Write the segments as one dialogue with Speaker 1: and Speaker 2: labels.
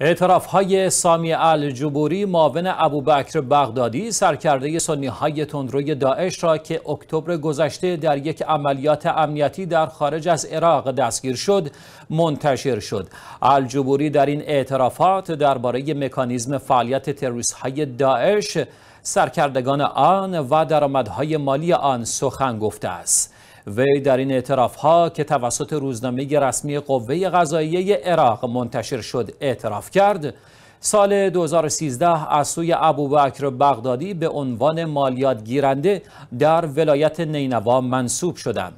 Speaker 1: اعتراف های سامی الجبوری معاون ابوبکر بغدادی سرکرده سنی های تندروی داعش را که اکتبر گذشته در یک عملیات امنیتی در خارج از عراق دستگیر شد منتشر شد الجبوری در این اعترافات درباره مکانیزم فعالیت تروریست های داعش سرکردگان آن و درآمدهای مالی آن سخن گفته است وی در این اعتراف ها که توسط روزنامه رسمی قوه قضاییه عراق منتشر شد اعتراف کرد سال 2013 از سوی ابوبکر بغدادی به عنوان مالیات گیرنده در ولایت نینوا منصوب شدند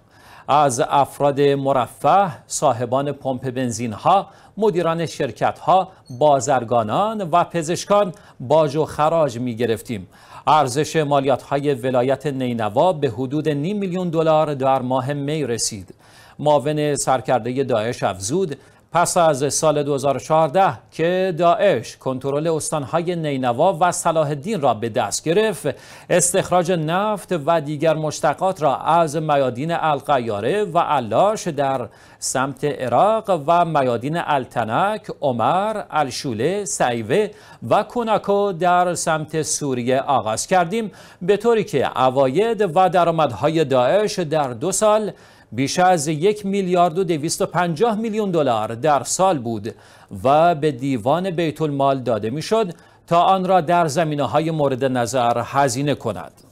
Speaker 1: از افراد مرفه، صاحبان پمپ بنزین ها، مدیران شرکت ها، بازرگانان و پزشکان باج و خراج می گرفتیم. ارزش مالیات های ولایت نینوا به حدود نیم میلیون دلار در ماه می رسید. معاون سرکرده داعش افزود پس از سال 2014 که داعش کنترل استانهای نینوا و صلاح الدین را به دست گرفت استخراج نفت و دیگر مشتقات را از میادین القیاره و علاش در سمت عراق و میادین التنک، عمر، الشوله، سعیوه و کوناکو در سمت سوریه آغاز کردیم به طوری که عواید و درآمدهای داعش در دو سال بیش از یک میلیارد و دویست و پنجاه میلیون دلار در سال بود و به دیوان بیت المال داده میشد تا آن را در زمینه های مورد نظر هزینه کند.